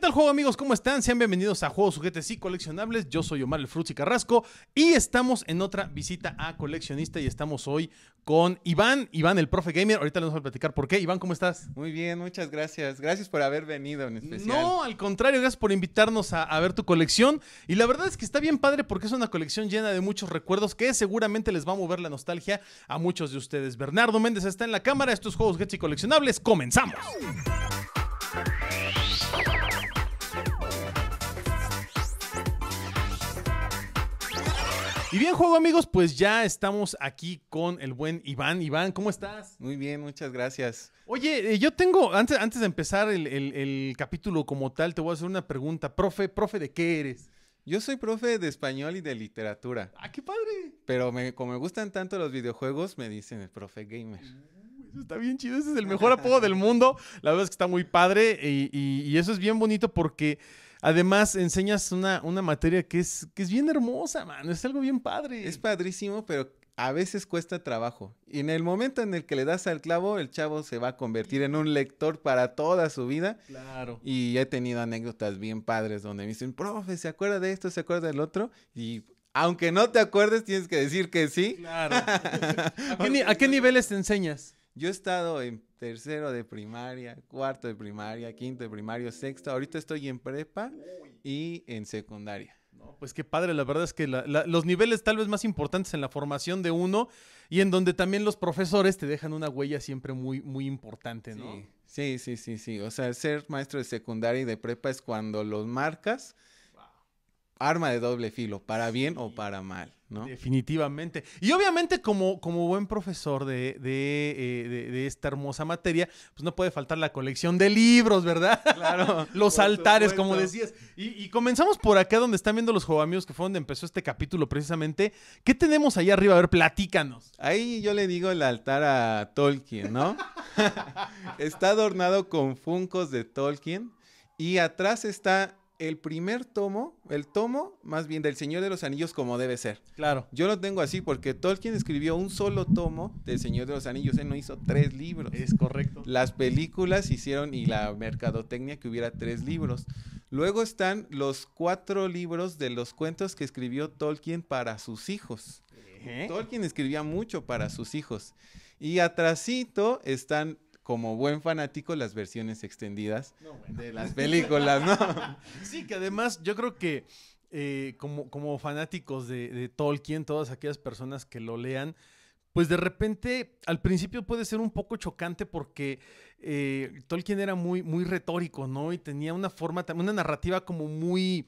tal juego amigos? ¿Cómo están? Sean bienvenidos a Juegos Juguetes y Coleccionables. Yo soy Omar el y Carrasco y estamos en otra visita a Coleccionista y estamos hoy con Iván, Iván el Profe Gamer. Ahorita le vamos a platicar por qué. Iván, ¿cómo estás? Muy bien, muchas gracias. Gracias por haber venido en especial. No, al contrario, gracias por invitarnos a, ver tu colección. Y la verdad es que está bien padre porque es una colección llena de muchos recuerdos que seguramente les va a mover la nostalgia a muchos de ustedes. Bernardo Méndez está en la cámara. Estos Juegos Juguetes y Coleccionables, comenzamos. Y bien, juego amigos, pues ya estamos aquí con el buen Iván. Iván, ¿cómo estás? Muy bien, muchas gracias. Oye, eh, yo tengo, antes, antes de empezar el, capítulo como tal, te voy a hacer una pregunta. Profe, profe, ¿de qué eres? Yo soy profe de español y de literatura. ¡Ah, qué padre! Pero me, como me gustan tanto los videojuegos, me dicen el profe gamer. Uh, eso está bien chido, ese es el mejor apodo del mundo. La verdad es que está muy padre y eso es bien bonito porque Además, enseñas una, una materia que es, que es bien hermosa, mano. Es algo bien padre. Es padrísimo, pero a veces cuesta trabajo. Y en el momento en el que le das al clavo, el chavo se va a convertir en un lector para toda su vida. Claro. Y he tenido anécdotas bien padres donde me dicen, profe, ¿se acuerda de esto? ¿Se acuerda del otro? Y aunque no te acuerdes, tienes que decir que sí. Claro. ¿A qué niveles te enseñas? Yo he estado en tercero de primaria, cuarto de primaria, quinto de primaria, sexto. Ahorita estoy en prepa y en secundaria. pues qué padre, la verdad es que los niveles tal vez más importantes en la formación de uno y en donde también los profesores te dejan una huella siempre muy, muy importante, ¿no? Sí, sí, sí, sí. sí. O sea, ser maestro de secundaria y de prepa es cuando los marcas arma de doble filo, para bien o para mal, ¿no? Definitivamente. Y obviamente como, como buen profesor eh, de, esta hermosa materia, pues no puede faltar la colección de libros, ¿verdad? Claro. los altares, como decías. Y, comenzamos por acá donde están viendo los amigos que fue donde empezó este capítulo precisamente. ¿Qué tenemos allá arriba? A ver, platícanos. Ahí yo le digo el altar a Tolkien, ¿no? Está adornado con funcos de Tolkien y atrás está el primer tomo, el tomo más bien del Señor de los Anillos como debe ser. Claro. Yo lo tengo así porque Tolkien escribió un solo tomo del Señor de los Anillos, él no hizo tres libros. Es correcto. Las películas hicieron y la mercadotecnia que hubiera tres libros. Luego están los cuatro libros de los cuentos que escribió Tolkien para sus hijos. ¿Eh? Tolkien escribía mucho para sus hijos. Y atrasito están como buen fanático las versiones extendidas de las películas, ¿no? sí, que además yo creo que eh, como, como fanáticos de, Tolkien, todas aquellas personas que lo lean, pues de repente al principio puede ser un poco chocante porque eh, Tolkien era muy, muy retórico, ¿no? Y tenía una forma, una narrativa como muy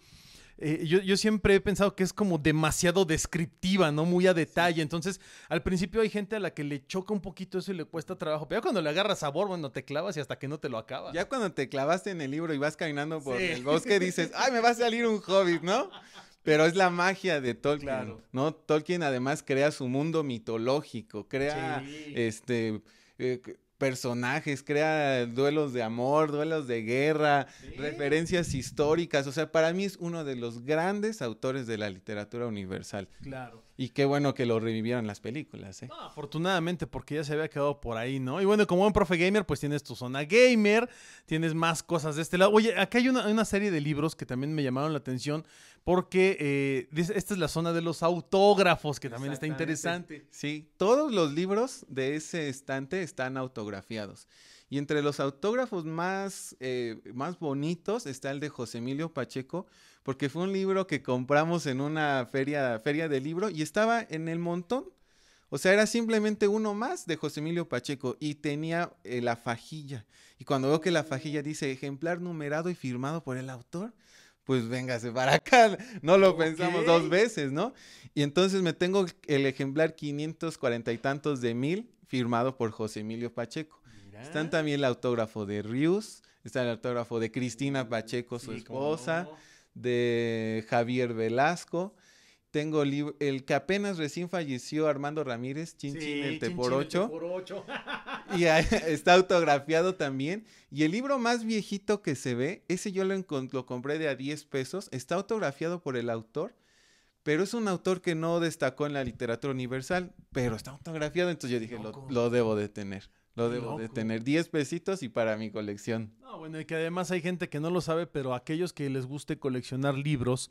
eh, yo, yo, siempre he pensado que es como demasiado descriptiva, ¿no? Muy a detalle. Entonces, al principio hay gente a la que le choca un poquito eso y le cuesta trabajo. Pero ya cuando le agarras sabor, bueno, te clavas y hasta que no te lo acabas. Ya cuando te clavaste en el libro y vas caminando por el bosque, dices, ¡ay, me va a salir un hobbit, ¿no? Pero es la magia de Tolkien, ¿no? Tolkien además crea su mundo mitológico, crea este. Eh, personajes, crea duelos de amor, duelos de guerra, referencias históricas. O sea, para mí es uno de los grandes autores de la literatura universal. Claro. Y qué bueno que lo revivieron las películas, ¿eh? afortunadamente, porque ya se había quedado por ahí, ¿no? Y bueno, como buen profe gamer, pues tienes tu zona gamer, tienes más cosas de este lado. Oye, acá hay una, serie de libros que también me llamaron la atención, porque eh, esta es la zona de los autógrafos, que también está interesante. Sí, todos los libros de ese estante están autografiados. Y entre los autógrafos más, eh, más bonitos está el de José Emilio Pacheco, porque fue un libro que compramos en una feria, feria de libro y estaba en el montón. O sea, era simplemente uno más de José Emilio Pacheco y tenía eh, la fajilla. Y cuando veo que la fajilla dice ejemplar numerado y firmado por el autor, pues véngase para acá. No lo pensamos dos veces, ¿no? Y entonces me tengo el ejemplar 540 y tantos de mil firmado por José Emilio Pacheco. Están también el autógrafo de Rius, está el autógrafo de Cristina Pacheco, su esposa de Javier Velasco. Tengo el que apenas recién falleció, Armando Ramírez, Chin el por ocho y está autografiado también. Y el libro más viejito que se ve, ese yo lo, lo compré de a 10 pesos, está autografiado por el autor, pero es un autor que no destacó en la literatura universal, pero está autografiado, entonces yo dije, lo debo de tener. Lo debo de tener. 10 pesitos y para mi colección. No, bueno, y que además hay gente que no lo sabe, pero aquellos que les guste coleccionar libros,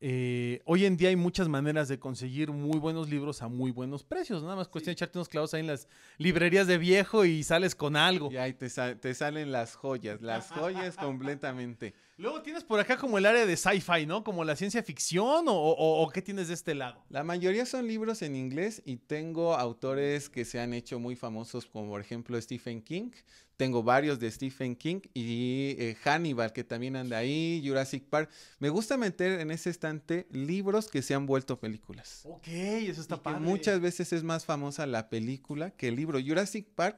eh, hoy en día hay muchas maneras de conseguir muy buenos libros a muy buenos precios. Nada más cuestión de echarte unos clavos ahí en las librerías de viejo y sales con algo. Y ahí te, te salen las joyas, las joyas completamente. Luego tienes por acá como el área de sci-fi, ¿no? Como la ciencia ficción o, qué tienes de este lado. La mayoría son libros en inglés y tengo autores que se han hecho muy famosos, como por ejemplo Stephen King. Tengo varios de Stephen King y eh, Hannibal, que también anda ahí, Jurassic Park. Me gusta meter en ese estante libros que se han vuelto películas. Ok, eso está padre. muchas veces es más famosa la película que el libro. Jurassic Park,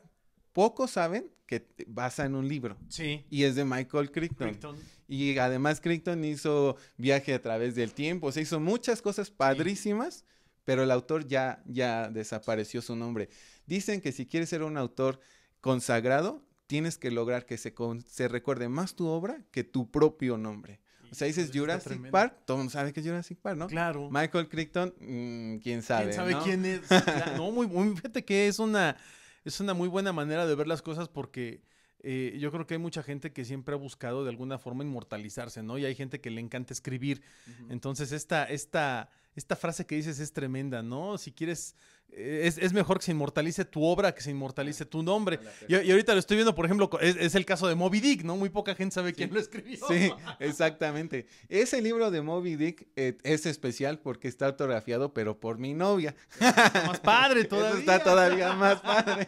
pocos saben que basa en un libro. Sí. Y es de Michael Crichton. Y además Crichton hizo viaje a través del tiempo, se hizo muchas cosas padrísimas, pero el autor ya, ya desapareció su nombre. Dicen que si quieres ser un autor consagrado, tienes que lograr que se, se recuerde más tu obra que tu propio nombre. O sea, dices Jurassic Park, todo mundo sabe que es Jurassic Park, ¿no? Claro. Michael Crichton, mm, quién sabe. ¿Quién sabe quién es? muy, muy, fíjate que es una, es una muy buena manera de ver las cosas porque eh, yo creo que hay mucha gente que siempre ha buscado de alguna forma inmortalizarse, ¿no? Y hay gente que le encanta escribir. Entonces, esta, esta, esta frase que dices es tremenda, ¿no? Si quieres, eh, es, mejor que se inmortalice tu obra, que se inmortalice tu nombre. Y, ahorita lo estoy viendo, por ejemplo, es, el caso de Moby Dick, ¿no? Muy poca gente sabe quién lo escribió. Sí, exactamente. Ese libro de Moby Dick eh, es especial porque está autografiado, pero por mi novia. más padre todavía. está todavía más padre.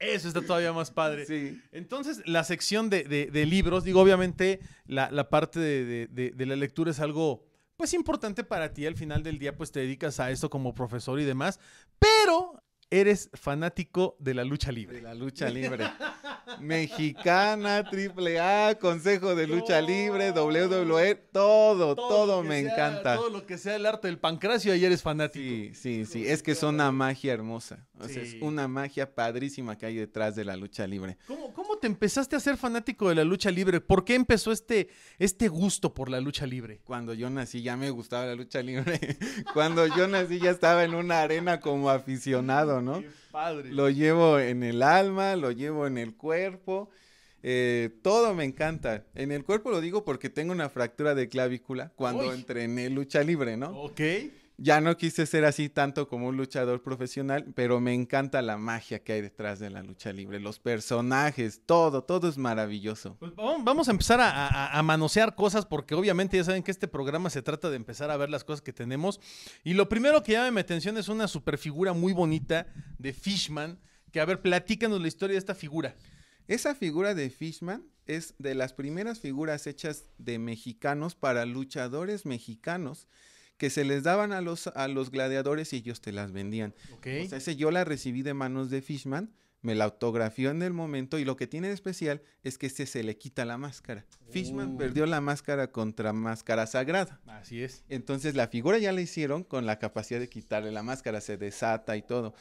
Eso está todavía más padre. Sí. Entonces, la sección de, libros, digo, obviamente, la, parte de, la lectura es algo, pues, importante para ti. Al final del día, pues, te dedicas a esto como profesor y demás. Pero eres fanático de la lucha libre. De la lucha libre. Mexicana, triple A, Consejo de Lucha Libre, WWE, todo, todo, me encanta. Todo lo que sea el arte del pancracio, ahí eres fanático. Sí, sí, sí. Es que es una magia hermosa. es una magia padrísima que hay detrás de la lucha libre. ¿Cómo, cómo te empezaste a ser fanático de la lucha libre? ¿Por qué empezó este, este gusto por la lucha libre? Cuando yo nací ya me gustaba la lucha libre. Cuando yo nací ya estaba en una arena como aficionado, ¿no? padre. Lo llevo en el alma, lo llevo en el cuerpo. Eh, todo me encanta. En el cuerpo lo digo porque tengo una fractura de clavícula cuando entrené lucha libre, ¿no? Ok. Ya no quise ser así tanto como un luchador profesional, pero me encanta la magia que hay detrás de la lucha libre, los personajes, todo, todo es maravilloso. Pues vamos a empezar a, manosear cosas porque obviamente ya saben que este programa se trata de empezar a ver las cosas que tenemos. Y lo primero que llama mi atención es una superfigura muy bonita de Fishman, que a ver, platícanos la historia de esta figura. Esa figura de Fishman es de las primeras figuras hechas de mexicanos para luchadores mexicanos que se les daban a los, a los gladiadores y ellos te las vendían. Entonces O sea, ese yo la recibí de manos de Fishman, me la autografió en el momento y lo que tiene de especial es que este se le quita la máscara. Fishman perdió la máscara contra máscara sagrada. Así es. Entonces la figura ya la hicieron con la capacidad de quitarle la máscara, se desata y todo.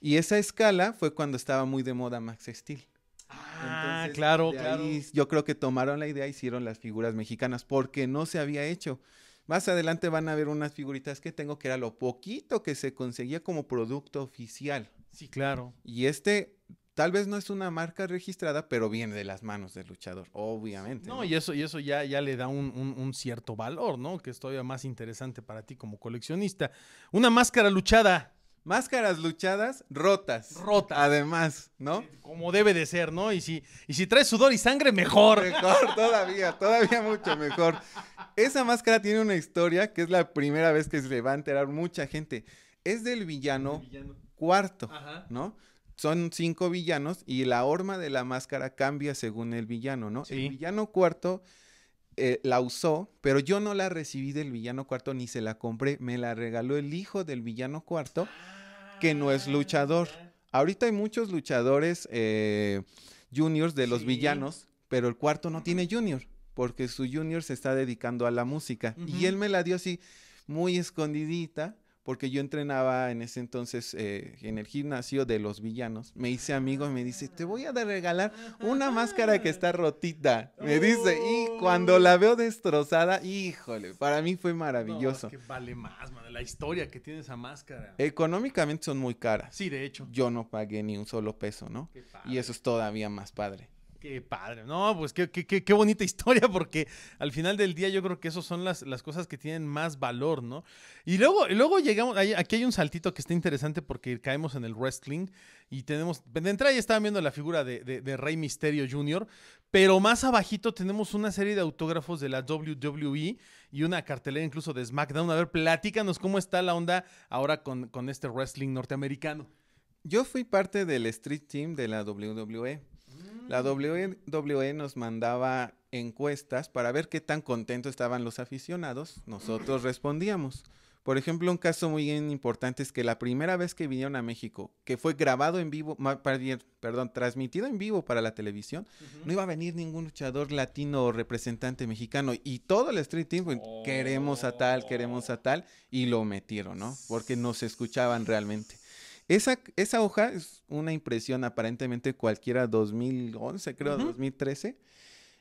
Y esa escala fue cuando estaba muy de moda Max Steel. Ah, claro, claro. yo creo que tomaron la idea, hicieron las figuras mexicanas porque no se había hecho. Más adelante van a ver unas figuritas que tengo que era lo poquito que se conseguía como producto oficial. Sí, claro. Y este tal vez no es una marca registrada, pero viene de las manos del luchador, obviamente. No, y eso, y eso ya, ya le da un, cierto valor, ¿no? Que es todavía más interesante para ti como coleccionista. Una máscara luchada. Máscaras luchadas rotas. Rotas. Además, ¿no? Como debe de ser, ¿no? Y si, y si traes sudor y sangre, mejor. Mejor, todavía, todavía mucho mejor. Esa máscara tiene una historia que es la primera vez que se va a enterar mucha gente. Es del villano, cuarto, ¿no? Son cinco villanos y la horma de la máscara cambia según el villano, ¿no? El villano cuarto eh, la usó, pero yo no la recibí del villano cuarto ni se la compré. Me la regaló el hijo del villano cuarto, que no es ah. luchador. Ahorita hay muchos luchadores eh, juniors de los villanos, pero el cuarto no tiene junior porque su junior se está dedicando a la música. Y él me la dio así muy escondidita, porque yo entrenaba en ese entonces eh, en el gimnasio de los villanos. Me hice amigo y me dice, te voy a regalar una máscara que está rotita. Me dice, y cuando la veo destrozada, híjole, para mí fue maravilloso. No, que vale más, man, la historia que tiene esa máscara. Económicamente son muy caras. Sí, de hecho. Yo no pagué ni un solo peso, ¿no? Y eso es todavía más padre. Qué padre. No, pues qué, bonita historia, porque al final del día yo creo que esas son las, las cosas que tienen más valor, ¿no? Y luego, luego llegamos, aquí hay un saltito que está interesante porque caemos en el wrestling y tenemos, de entrada ya estaban viendo la figura de, Rey Misterio Jr., pero más abajito tenemos una serie de autógrafos de la WWE y una cartelera incluso de SmackDown. A ver, platícanos cómo está la onda ahora con, con este wrestling norteamericano. Yo fui parte del Street Team de la WWE. La WWE nos mandaba encuestas para ver qué tan contentos estaban los aficionados. Nosotros respondíamos. Por ejemplo, un caso muy importante es que la primera vez que vinieron a México, que fue grabado en vivo, perdón, transmitido en vivo para la televisión, no iba a venir ningún luchador latino o representante mexicano. Y todo el Street Team, queremos a tal, queremos a tal, y lo metieron, ¿no? Porque nos escuchaban realmente. Esa, hoja es una impresión aparentemente cualquiera 2011, creo, 2013.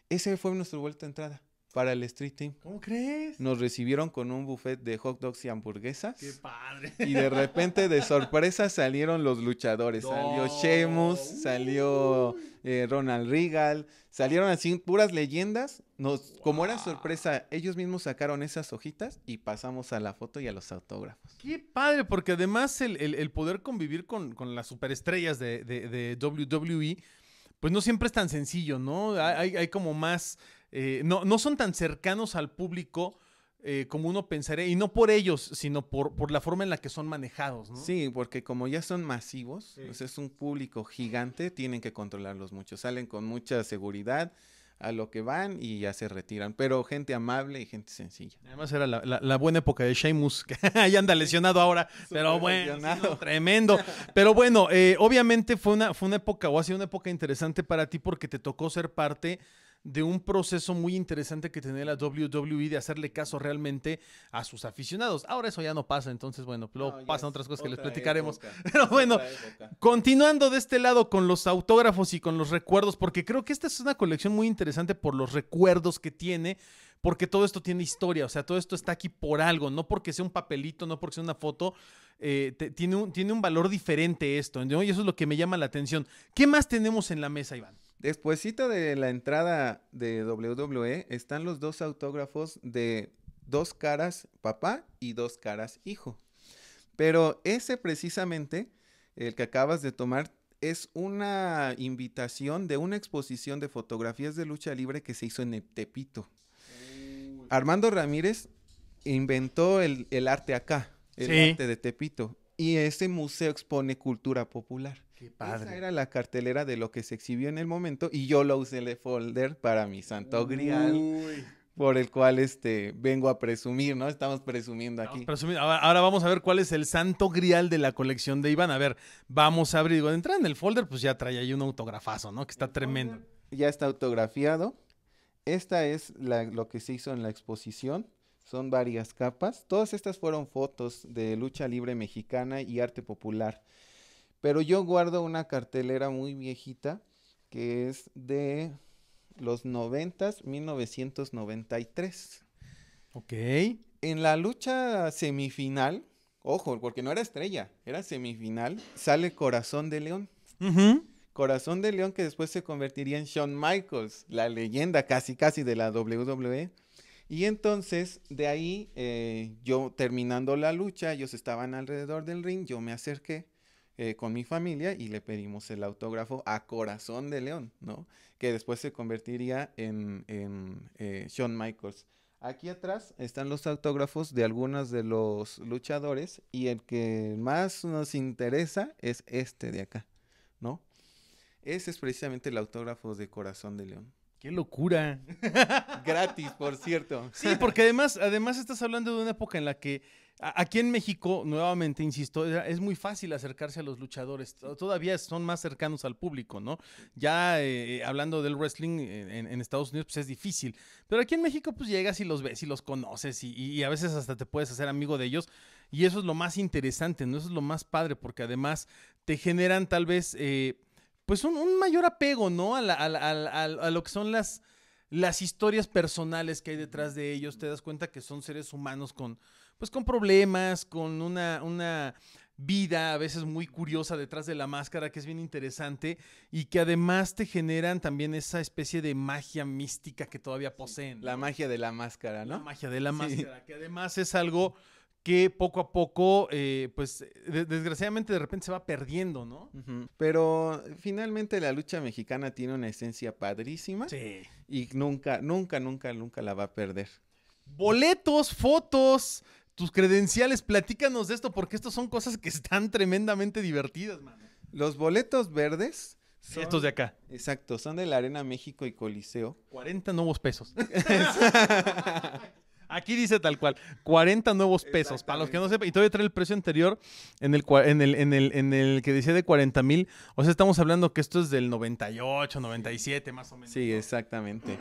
Ese fue nuestro vuelta de entrada para el Street Team. ¿Cómo crees? Nos recibieron con un buffet de hot dogs y hamburguesas. ¡Qué padre! Y de repente, de sorpresa, salieron los luchadores. Salió Sheamus, salió eh, Ronald Regal, salieron así puras leyendas. Como era sorpresa, ellos mismos sacaron esas hojitas y pasamos a la foto y a los autógrafos. Qué padre, porque además el, poder convivir con, las superestrellas de, WWE e, pues no siempre es tan sencillo, ¿no? Hay, como más, eh, no, no son tan cercanos al público eh, como uno pensaría, y no por ellos, sino por, por la forma en la que son manejados, ¿no? Sí, porque como ya son masivos, es un público gigante, tienen que controlarlos mucho, salen con mucha seguridad a lo que van y ya se retiran. Pero gente amable y gente sencilla. Además era la, buena época de Sheamus, que ahí anda lesionado ahora, pero bueno, tremendo. Pero bueno, eh, obviamente fue una, fue una época o ha sido una época interesante para ti porque te tocó ser parte de un proceso muy interesante que tenía la WWE de hacerle caso realmente a sus aficionados. Ahora eso ya no pasa, entonces bueno, luego pasan otras cosas que les platicaremos. Pero bueno, continuando de este lado con los autógrafos y con los recuerdos, porque creo que esta es una colección muy interesante por los recuerdos que tiene, porque todo esto tiene historia, o sea, todo esto está aquí por algo, no porque sea un papelito, no porque sea una foto. Eh, tiene, un, tiene un valor diferente esto, y eso es lo que me llama la atención. ¿Qué más tenemos en la mesa, Iván? Despuésito de la entrada de WWE están los dos autógrafos de dos caras papá y dos caras hijo. Pero ese precisamente, el que acabas de tomar, es una invitación de una exposición de fotografías de lucha libre que se hizo en Tepito. Armando Ramírez inventó el, arte acá, el arte de Tepito. Y ese museo expone cultura popular padre. Esa era la cartelera de lo que se exhibió en el momento y yo lo usé el folder para mi santo grial. Por el cual este vengo a presumir, ¿no? Estamos presumiendo aquí. Ahora, vamos a ver cuál es el santo grial de la colección de Iván. A ver, vamos a abrir. Cuando entra en el folder, pues ya trae ahí un autografazo, ¿no? Que está tremendo. Ya está autografiado. Esta es lo que se hizo en la exposición son varias capas. Todas estas fueron fotos de lucha libre mexicana y arte popular. Pero yo guardo una cartelera muy viejita que es de los 90, 1993. Ok. En la lucha semifinal, ojo, porque no era estrella, era semifinal, sale Corazón de León. Corazón de León que después se convertiría en Shawn Michaels, la leyenda casi casi de la WWE. Y entonces de ahí eh, yo terminando la lucha, ellos estaban alrededor del ring, yo me acerqué eh, con mi familia y le pedimos el autógrafo a Corazón de León, ¿no? Que después se convertiría en, en eh, Shawn Michaels. Aquí atrás están los autógrafos de algunos de los luchadores y el que más nos interesa es este de acá, ¿no? Ese es precisamente el autógrafo de Corazón de León. ¡Qué locura! Gratis, por cierto. Sí, porque además, además estás hablando de una época en la que Aquí en México, nuevamente, insisto, es muy fácil acercarse a los luchadores, todavía son más cercanos al público, ¿no? Ya eh, hablando del wrestling en, Estados Unidos, pues es difícil, pero aquí en México pues llegas y los ves y los conoces y, a veces hasta te puedes hacer amigo de ellos y eso es lo más interesante, ¿no? Eso es lo más padre porque además te generan tal vez eh, pues un, mayor apego, ¿no? A, a lo que son las, las historias personales que hay detrás de ellos, te das cuenta que son seres humanos con pues con problemas, con una, una vida a veces muy curiosa detrás de la máscara que es bien interesante y que además te generan también esa especie de magia mística que todavía poseen. La magia de la máscara, ¿no? La magia de la máscara, que además es algo que poco a poco, eh, pues desgraciadamente de repente se va perdiendo, ¿no? Pero finalmente la lucha mexicana tiene una esencia padrísima y nunca, nunca, nunca, nunca la va a perder. Boletos, fotos, tus credenciales, platícanos de esto, porque estas son cosas que están tremendamente divertidas, mano. Los boletos verdes. Estos de acá. Exacto, son de la Arena México y Coliseo. 40 nuevos pesos. Aquí dice tal cual, 40 nuevos pesos. Para los que no sepan, y todavía trae el precio anterior en el, que decía de 40 mil. O sea, estamos hablando que esto es del 98, 97 más o menos. Sí, exactamente.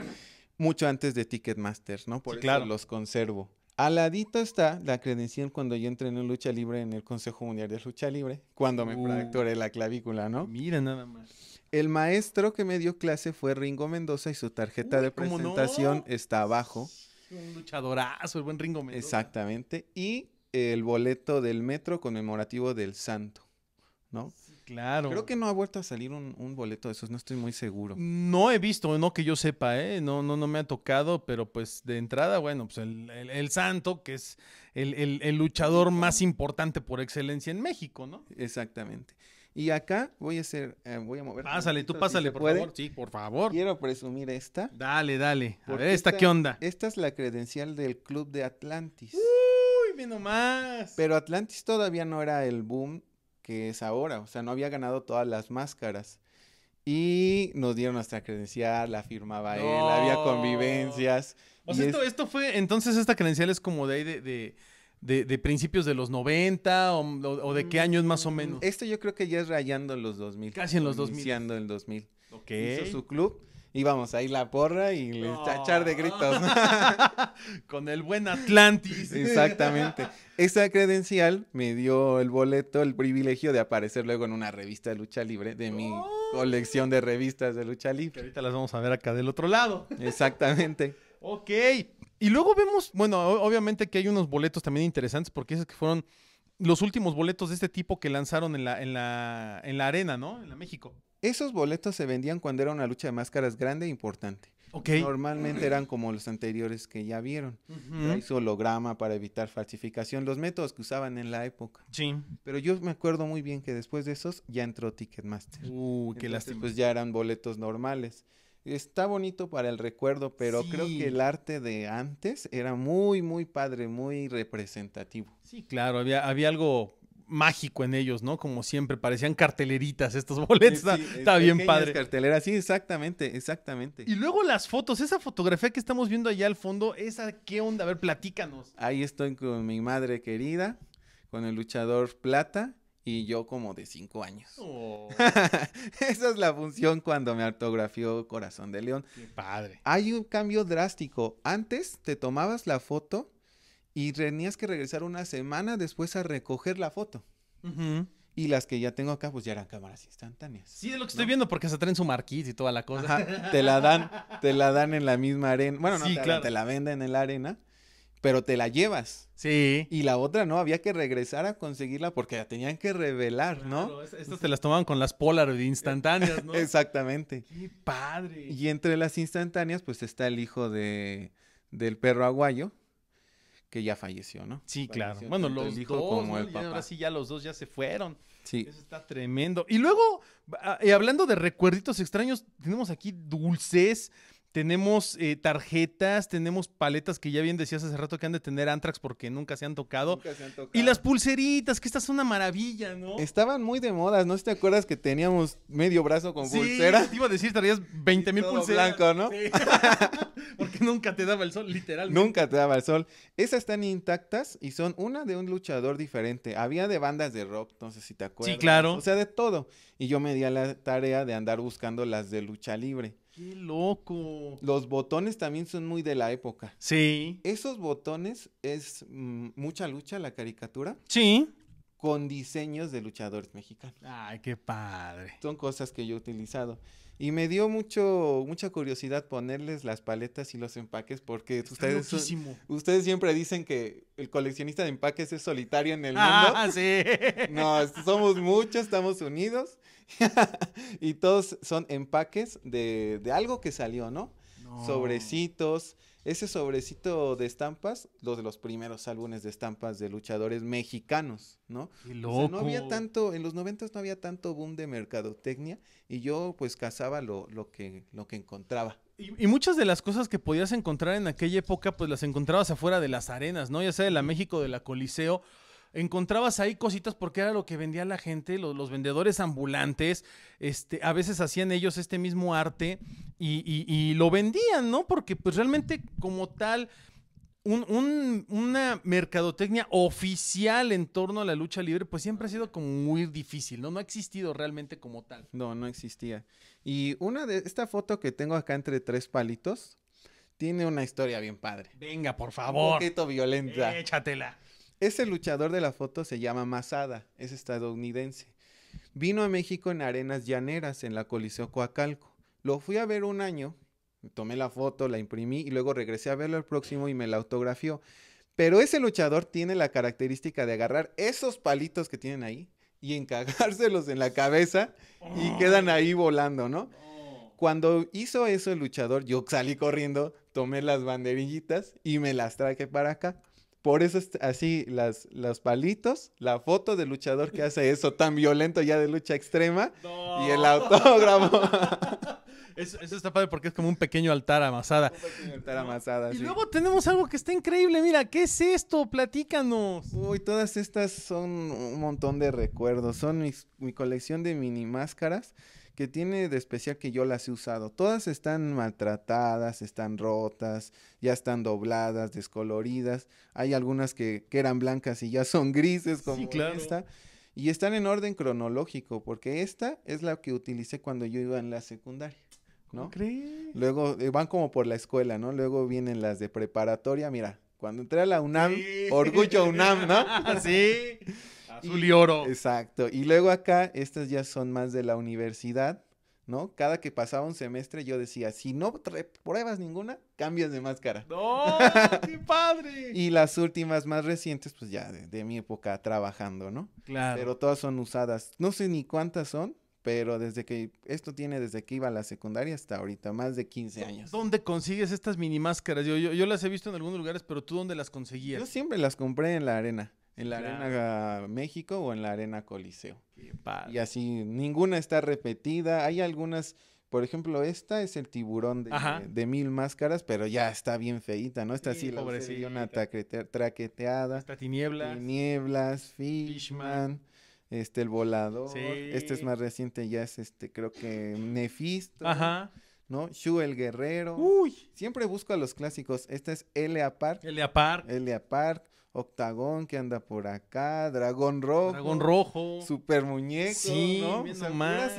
Mucho antes de Ticketmaster, ¿no? Por claro. los conservo. Aladito está la credencial cuando yo entré en lucha libre en el Consejo Mundial de Lucha Libre, cuando me uh, la clavícula, ¿no? Mira nada más. El maestro que me dio clase fue Ringo Mendoza y su tarjeta de presentación está abajo. Un luchadorazo, el buen Ringo Mendoza. Exactamente. Y el boleto del metro conmemorativo del santo, ¿no? Claro. Creo que no ha vuelto a salir un, boleto de esos, no estoy muy seguro. No he visto, no que yo sepa, ¿eh? No, no, no me ha tocado, pero pues de entrada, bueno, pues el, el, santo, que es el, luchador más importante por excelencia en México, ¿no? Exactamente. Y acá voy a hacer, eh, voy a mover. Pásale, tú pásale, por favor. Sí, por favor. Quiero presumir esta. Dale, dale. A esta, qué onda? Esta es la credencial del Club de Atlantis. ¡Uy, vino más. Pero Atlantis todavía no era el boom que es ahora. O sea, no había ganado todas las máscaras. Y nos dieron nuestra credencial, la firmaba él, había convivencias. O sea, esto, esto fue, entonces esta credencial es como de ahí de, de, de, principios de los 90 o, de qué años más o mm, menos. Esto yo creo que ya es rayando los 2000. Casi en los 2000. Iniciando el 2000. Ok. Hizo su club íbamos a ir la porra y les chachar de gritos. Con el buen Atlantis. Exactamente. Esa credencial me dio el boleto, el privilegio de aparecer luego en una revista de lucha libre de mi colección de revistas de lucha libre. ahorita las vamos a ver acá del otro lado. Exactamente. ok. Y luego vemos, bueno, obviamente que hay unos boletos también interesantes porque esos que fueron los últimos boletos de este tipo que lanzaron la, en la, en la arena, ¿no? En la México. Esos boletos se vendían cuando era una lucha de máscaras grande e importante. Ok. Normalmente eran como los anteriores que ya vieron. Uh holograma para evitar falsificación, los métodos que usaban en la época. Sí. Pero yo me acuerdo muy bien que después de esos ya entró Ticketmaster. Uy, que Pues ya eran boletos normales. Está bonito para el recuerdo, pero creo que el arte de antes era muy, muy padre, muy representativo. Sí, claro, había, había algo mágico en ellos, ¿no? Como siempre, parecían carteleritas estos boletos. está, bien padre. Cartelera, sí, exactamente, exactamente. Y luego las fotos, esa fotografía que estamos viendo allá al fondo, esa qué onda, a ver, platícanos. Ahí estoy con mi madre querida, con el luchador plata y yo como de cinco años. Oh. Esa es la función cuando me autografió Corazón de León. Qué padre. Hay un cambio drástico. Antes te tomabas la foto y tenías que regresar una semana después a recoger la foto. Y las que ya tengo acá, pues ya eran cámaras instantáneas. Sí, de lo que estoy viendo, porque se traen su marquís y toda la cosa. te la dan, te la dan en la misma arena. Bueno, no, te, la venden en la arena, pero te la llevas. Sí. Y la otra no, había que regresar a conseguirla porque la tenían que revelar, ¿no? estas te las tomaban con las Polaroid instantáneas, ¿no? Exactamente. ¡Qué padre! Y entre las instantáneas, pues está el hijo de, del perro aguayo, que ya falleció, ¿no? Sí, claro. Bueno, los dijo como el ahora sí ya los dos ya se fueron. Sí. Eso está tremendo. Y luego, ah, hablando de recuerditos extraños, tenemos aquí dulces tenemos eh, tarjetas, tenemos paletas que ya bien decías hace rato que han de tener Antrax porque nunca se han tocado. Nunca se han tocado. Y las pulseritas, que esta es una maravilla, ¿no? Estaban muy de modas, ¿no? ¿Te acuerdas que teníamos medio brazo con pulsera? Te iba a decir, traías veinte mil pulseras. blanco, ¿no? porque nunca te daba el sol, literal. Nunca te daba el sol. Esas están intactas y son una de un luchador diferente. Había de bandas de rock, no sé si te acuerdas. Sí, claro. O sea, de todo. Y yo me di la tarea de andar buscando las de lucha libre. ¡Qué loco! Los botones también son muy de la época. Sí. Esos botones es mm, mucha lucha la caricatura. Sí con diseños de luchadores mexicanos. Ay, qué padre. Son cosas que yo he utilizado. Y me dio mucho, mucha curiosidad ponerles las paletas y los empaques porque ustedes, ustedes siempre dicen que el coleccionista de empaques es solitario en el ah, mundo. Ah, sí. No, somos muchos, estamos unidos y todos son empaques de, de algo que salió, no. Sobrecitos, ese sobrecito de estampas, los de los primeros álbumes de estampas de luchadores mexicanos, ¿no? O sea, no había tanto, en los noventas no había tanto boom de mercadotecnia y yo pues cazaba lo, lo, que, lo que encontraba. Y, y, muchas de las cosas que podías encontrar en aquella época, pues las encontrabas afuera de las arenas, ¿no? Ya sea de la México, de la Coliseo encontrabas ahí cositas porque era lo que vendía la gente, los, vendedores ambulantes, este, a veces hacían ellos este mismo arte y, lo vendían, ¿no? Porque pues realmente como tal... Un, una mercadotecnia oficial en torno a la lucha libre, pues siempre ha sido como muy difícil, ¿no? No ha existido realmente como tal. No, no existía. Y una de esta foto que tengo acá entre tres palitos tiene una historia bien padre. Venga, por favor. Un violenta. Échatela. Ese luchador de la foto se llama Masada, es estadounidense. Vino a México en Arenas Llaneras, en la Coliseo Coacalco. Lo fui a ver un año, tomé la foto, la imprimí y luego regresé a verlo el próximo y me la autografió. Pero ese luchador tiene la característica de agarrar esos palitos que tienen ahí y encagárselos en la cabeza y quedan ahí volando, ¿no? Cuando hizo eso el luchador, yo salí corriendo, tomé las banderillitas y me las traje para acá. Por eso así, las, los palitos, la foto del luchador que hace eso tan violento ya de lucha extrema y el autógrafo. Eso, está padre porque es como un pequeño altar amasada. Y luego tenemos algo que está increíble. Mira, ¿qué es esto? Platícanos. Uy, todas estas son un montón de recuerdos. Son mi colección de mini máscaras que tiene de especial que yo las he usado? Todas están maltratadas, están rotas, ya están dobladas, descoloridas. Hay algunas que, que eran blancas y ya son grises como esta. Y están en orden cronológico, porque esta es la que utilicé cuando yo iba en la secundaria. ¿no? Crees? Luego eh, van como por la escuela, ¿no? Luego vienen las de preparatoria, mira, cuando entré a la UNAM, orgullo UNAM, ¿no? sí. Azul y, oro. Exacto. Y luego acá, estas ya son más de la universidad, ¿no? Cada que pasaba un semestre yo decía, si no pruebas ninguna, cambias de máscara. ¡No! ¡Qué padre! y las últimas más recientes, pues ya de, mi época trabajando, ¿no? Claro. Pero todas son usadas. No sé ni cuántas son, pero desde que, esto tiene desde que iba a la secundaria hasta ahorita, más de 15 años. ¿Dónde consigues estas mini máscaras? yo las he visto en algunos lugares, pero ¿tú dónde las conseguías? Yo siempre las compré en la arena. En la Arena México o en la Arena Coliseo. Y así, ninguna está repetida. Hay algunas, por ejemplo, esta es el tiburón de, mil máscaras, pero ya está bien feita, ¿no? Esta sí, así la una traqueteada. Está tinieblas. Tinieblas, Fishman. este, el volador. Este es más reciente, ya es este, creo que Nefisto. Ajá. ¿no? Shu el Guerrero. Uy. Siempre busco a los clásicos. Esta es L.A. Park. L.A. Park. Park. Octagón que anda por acá, Dragón Rojo. Dragón Rojo. Super Muñeco, sí, ¿no?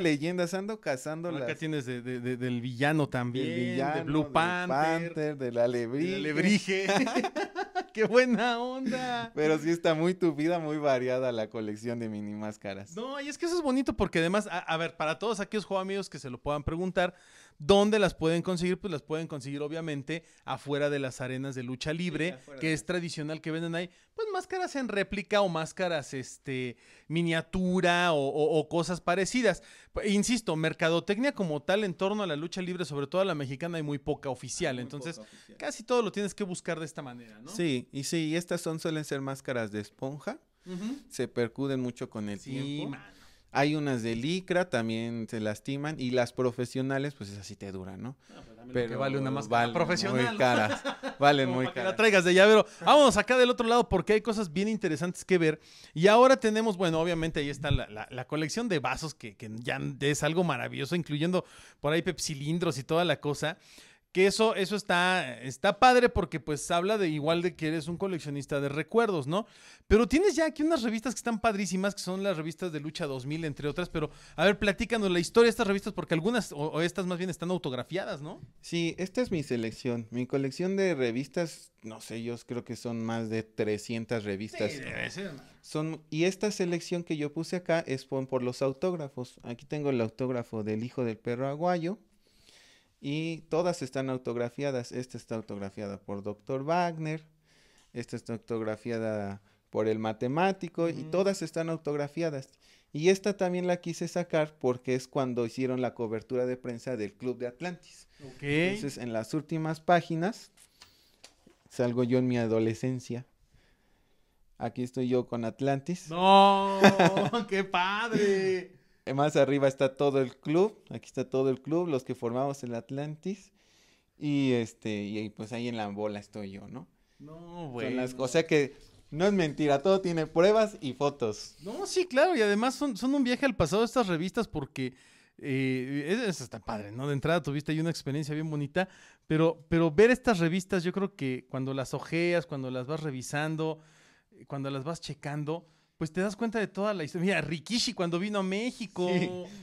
leyendas, ando cazando Acá tienes del villano también, del villano, de Blue Panther, del Alebrije. ¡Qué buena onda! Pero sí está muy tupida, muy variada la colección de mini máscaras. No, y es que eso es bonito porque además, a, ver, para todos aquellos juego amigos que se lo puedan preguntar, ¿Dónde las pueden conseguir? Pues las pueden conseguir obviamente afuera de las arenas de lucha libre, que es tradicional que venden ahí, pues máscaras en réplica o máscaras este miniatura o, cosas parecidas. Insisto, mercadotecnia como tal en torno a la lucha libre, sobre todo a la mexicana, hay muy poca oficial, entonces casi todo lo tienes que buscar de esta manera, ¿no? Sí, y sí, estas son suelen ser máscaras de esponja. Se percuden mucho con el tiempo. Hay unas de licra, también se lastiman. Y las profesionales, pues es así te duran, ¿no? Pues, pero vale una más profesional. Muy caras. Valen muy caras. Que la traigas de llavero. Vamos acá del otro lado porque hay cosas bien interesantes que ver. Y ahora tenemos, bueno, obviamente ahí está la, colección de vasos que, que ya es algo maravilloso, incluyendo por ahí pepsilindros y toda la cosa. Que eso, eso está, está padre porque pues habla de igual de que eres un coleccionista de recuerdos, ¿no? Pero tienes ya aquí unas revistas que están padrísimas, que son las revistas de Lucha 2000, entre otras. Pero, a ver, platícanos la historia de estas revistas, porque algunas, o, estas más bien, están autografiadas, ¿no? Sí, esta es mi selección. Mi colección de revistas, no sé, yo creo que son más de 300 revistas. Son, y esta selección que yo puse acá es por los autógrafos. Aquí tengo el autógrafo del hijo del perro aguayo y todas están autografiadas. Esta está autografiada por Dr. Wagner, esta está autografiada por el matemático y todas están autografiadas. Y esta también la quise sacar porque es cuando hicieron la cobertura de prensa del Club de Atlantis. Okay. Entonces, en las últimas páginas, salgo yo en mi adolescencia. Aquí estoy yo con Atlantis. ¡No! ¡Qué padre! Eh, más arriba está todo el club, aquí está todo el club, los que formamos el Atlantis. Y este, y pues ahí en la bola estoy yo, ¿no? No, güey. Bueno. O sea que no es mentira, todo tiene pruebas y fotos. No, sí, claro, y además son, son un viaje al pasado estas revistas porque eh, es está padre, ¿no? De entrada tuviste ahí una experiencia bien bonita, pero, pero ver estas revistas, yo creo que cuando las ojeas, cuando las vas revisando, cuando las vas checando, pues te das cuenta de toda la historia. Mira, Rikishi cuando vino a México.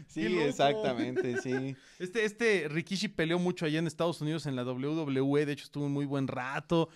Sí, exactamente, sí. Este, este Rikishi peleó mucho allá en Estados Unidos en la WWE, de hecho estuvo un muy buen rato.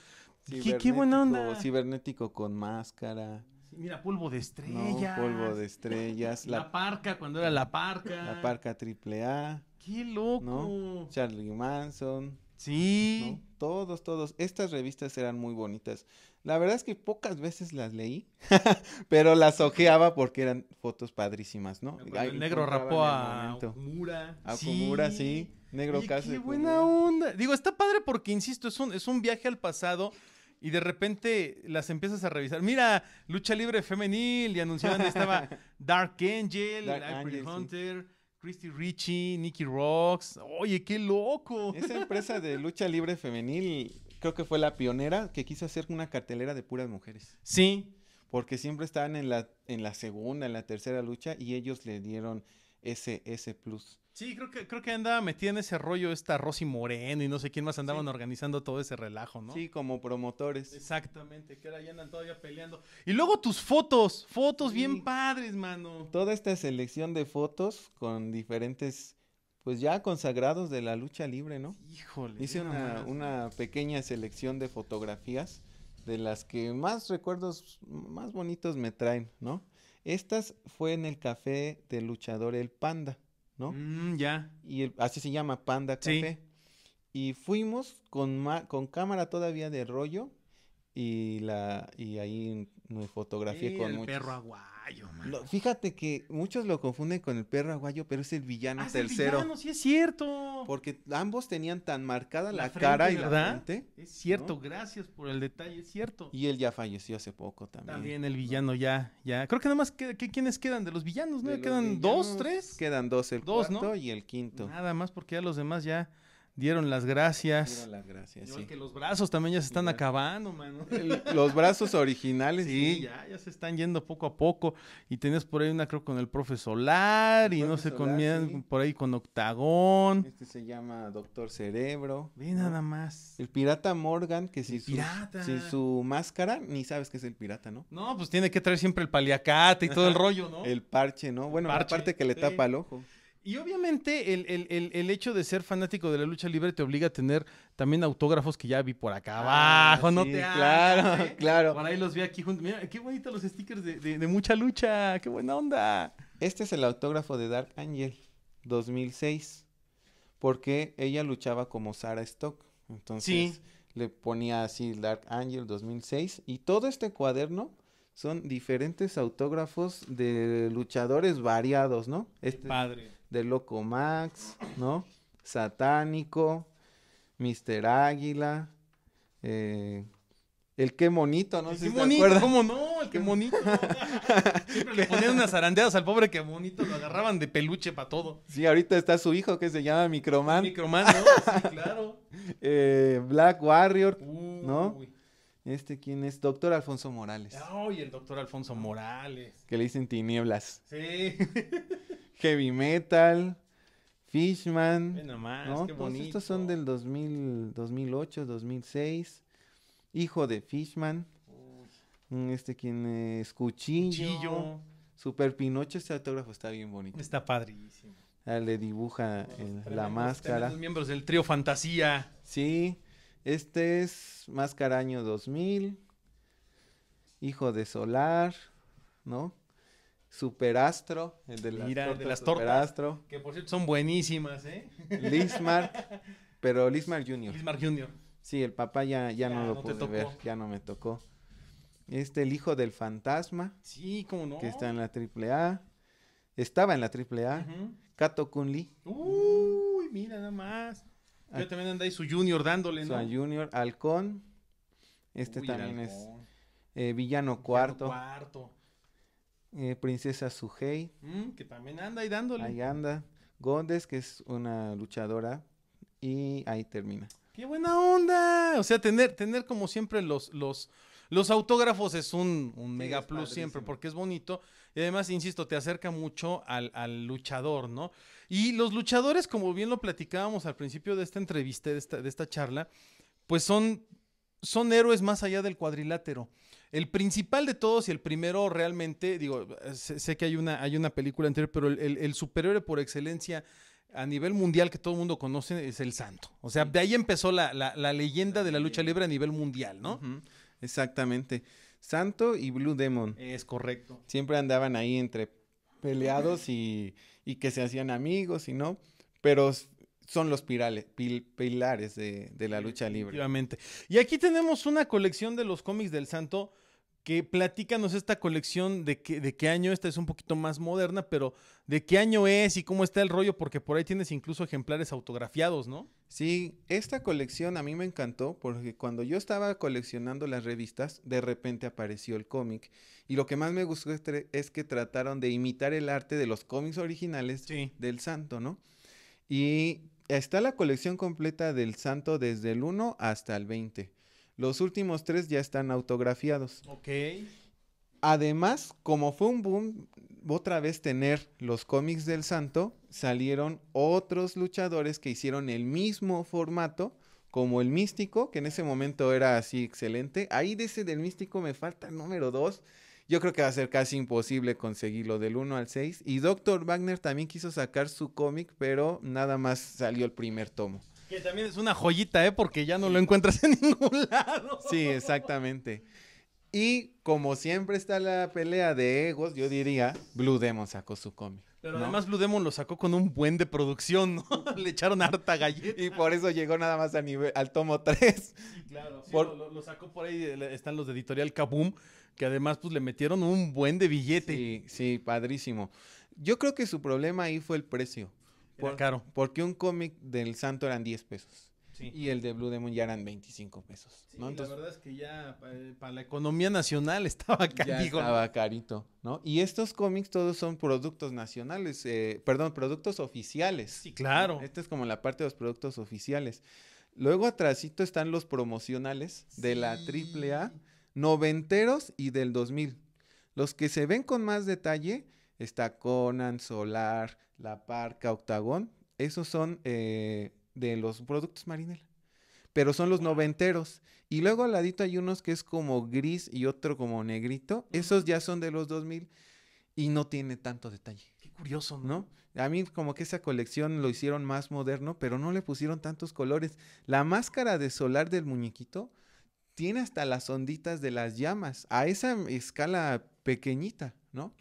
¿Qué, buena onda. Cibernético con máscara. mira, polvo de estrellas. polvo de estrellas. La, parca, cuando era la parca. La parca triple A. ¡Qué loco! ¿no? Charlie Manson. Sí. Todos, todos. Estas revistas eran muy bonitas. La verdad es que pocas veces las leí, pero las ojeaba porque eran fotos padrísimas, ¿no? el negro rapó a Okumura. A sí. Negro Y Qué buena onda. Digo, está padre porque, insisto, es un, es un viaje al pasado y de repente las empiezas a revisar. Mira, lucha libre femenil y anunciaban estaba Dark Angel, Dark Hunter, Christy Richie, Nicky Rocks. Oye, qué loco. Esa empresa de lucha libre femenil creo que fue la pionera que quiso hacer una cartelera de puras mujeres. Sí. Porque siempre estaban en la, en la segunda, en la tercera lucha y ellos le dieron ese, ese plus. Sí, creo que, creo que andaba metida en ese rollo esta Rosy Moreno y no sé quién más andaban organizando todo ese relajo, ¿no? Sí, como promotores. Exactamente, que ahora ya andan todavía peleando. Y luego tus fotos, fotos bien padres, mano. Toda esta selección de fotos con diferentes pues ya consagrados de la lucha libre, ¿no? Híjole. Hice una, pequeña selección de fotografías de las que más recuerdos más bonitos me traen, ¿no? Estas fue en el café del luchador El Panda, ¿no? Mm, ya. Y así se llama Panda Café. Y fuimos con, con cámara todavía de rollo y, la, y ahí me fotografié con el perro agua fíjate que muchos lo confunden con el perro aguayo, pero es el villano ah, tercero. Es el villano, sí es cierto. Porque ambos tenían tan marcada la, cara y ¿verdad? Es cierto, gracias por el detalle, es cierto. Y él ya falleció hace poco también. También el villano ya, ya. Creo que nada más que, quiénes quedan de los villanos, ¿no? quedan dos, tres. Quedan dos, el cuarto y el quinto. Nada más porque ya los demás ya dieron las gracias. Dieron las gracias, Yo, creo que los brazos también ya se están acabando, mano. los brazos originales. Sí, Ya, ya se están yendo poco a poco. Y tenías por ahí una, creo, con el profe Solar y no sé, con por ahí con Octagón. Este se llama Doctor Cerebro. Ve nada más. El pirata Morgan, que si, su, si su máscara, ni sabes que es el pirata, ¿no? No, pues tiene que traer siempre el paliacate y todo el rollo, ¿no? El parche, ¿no? Bueno, aparte que le tapa el ojo. Y obviamente el, el, el, el, hecho de ser fanático de la lucha libre te obliga a tener también autógrafos que ya vi por acá ah, abajo, ¿no? claro, ¿eh? claro. Por ahí los vi aquí juntos. Mira, qué bonitos los stickers de, de, mucha lucha, qué buena onda. Este es el autógrafo de Dark Angel, 2006, porque ella luchaba como Sarah Stock. Entonces le ponía así Dark Angel 2006 y todo este cuaderno son diferentes autógrafos de luchadores variados, ¿no? Este, padre de Loco Max, ¿no? Satánico, Mister Águila, eh, el qué monito, ¿no? monito, ¿cómo no? El qué monito. Siempre le ponían unas zarandeadas al pobre qué monito, lo agarraban de peluche para todo. Sí, ahorita está su hijo que se llama Microman. Microman, ¿no? Sí, claro. Eh, Black Warrior, ¿no? Este, ¿quién es? Doctor Alfonso Morales. Ay, el doctor Alfonso Morales. Que le dicen tinieblas. Sí. Heavy Metal, Fishman. nomás, estos son del 2008, 2006. Hijo de Fishman. Mm, este quien es eh, Cuchillo. Super Pinocho, este autógrafo está bien bonito. Está padrísimo. Ah, le dibuja la máscara. miembros del trío Fantasía. Sí, este es Máscara Año 2000. Hijo de Solar, ¿no? Superastro, el de las, Mira, de las tortas, Que por cierto son buenísimas, ¿eh? Lismar, pero Lismar Junior. Lismar Junior. Sí, el papá ya, ya, no lo pude ver, ya no me tocó. Este, el hijo del fantasma. Sí, cómo no. Que está en la triple A. Estaba en la triple A. Kunli. Uy, mira nada más. Yo también anda ahí su junior dándole, ¿no? Su junior, Halcón. Este también es eh, villano, villano cuarto. Eh, Princesa Sugei. Mm, que también anda ahí dándole. Ahí anda. Gondes, que es una luchadora. Y ahí termina. ¡Qué buena onda! O sea, tener, tener como siempre los, los, los autógrafos es un, mega plus siempre porque es bonito. Y además, insisto, te acerca mucho al, luchador, ¿no? Y los luchadores, como bien lo platicábamos al principio de esta entrevista, de esta, de esta charla, pues son, son héroes más allá del cuadrilátero. El principal de todos y el primero realmente, digo, sé, que hay una, hay una película anterior, pero el, el, por excelencia a nivel mundial que todo el mundo conoce es el santo. O sea, de ahí empezó la, leyenda de la lucha libre a nivel mundial, ¿no? Exactamente. Santo y Blue Demon. Es correcto. Siempre andaban ahí entre peleados y, y que se hacían amigos y no. Pero son los pirales, pilares de, la lucha libre. Y aquí tenemos una colección de los cómics del santo que platícanos esta colección de, de qué año, esta es un poquito más moderna, pero de qué año es y cómo está el rollo, porque por ahí tienes incluso ejemplares autografiados, ¿no? Sí, esta colección a mí me encantó porque cuando yo estaba coleccionando las revistas, de repente apareció el cómic y lo que más me gustó es, que trataron de imitar el arte de los cómics originales del santo, ¿no? Y está la colección completa del santo desde el 1 hasta el 20. Los últimos tres ya están autografiados. Ok. Además, como fue un boom, otra vez tener los cómics del santo, salieron otros luchadores que hicieron el mismo formato, como el místico, que en ese momento era así excelente. Ahí de ese del místico me falta el número 2 yo creo que va a ser casi imposible conseguirlo del 1 al 6. Y Dr. Wagner también quiso sacar su cómic, pero nada más salió el primer tomo. Que también es una joyita, ¿eh? Porque ya no lo encuentras en ningún lado. Sí, exactamente. Y como siempre está la pelea de egos, yo diría, Blue Demon sacó su cómic. Pero además Blue Demon lo sacó con un buen de producción, ¿no? Le echaron harta gallina Y por eso llegó nada más a nivel, al tomo 3. claro, lo, lo, sacó por ahí, están los de Editorial Kaboom, que además pues le metieron un buen de billete. Sí, sí, padrísimo. Yo creo que su problema ahí fue el precio. caro. Porque un cómic del Santo eran 10 pesos. Y el de Blue Demon ya eran 25 pesos. Entonces, la verdad es que ya para eh, la economía nacional estaba carito. estaba carito, ¿no? Y estos cómics todos son productos nacionales, eh, perdón, productos oficiales. Sí, claro. Esta es como la parte de los productos oficiales. Luego atrásito están los promocionales de la AAA noventeros y del 2000. Los que se ven con más detalle está Conan, Solar, La Parca, Octagón. Esos son eh, de los productos Marinela. Pero son los noventeros. Y luego al ladito hay unos que es como gris y otro como negrito. Esos ya son de los 2000 y no tiene tanto detalle. Qué curioso, ¿no? A mí como que esa colección lo hicieron más moderno, pero no le pusieron tantos colores. La máscara de solar del muñequito tiene hasta las onditas de las llamas, a esa escala pequeñita, ¿no?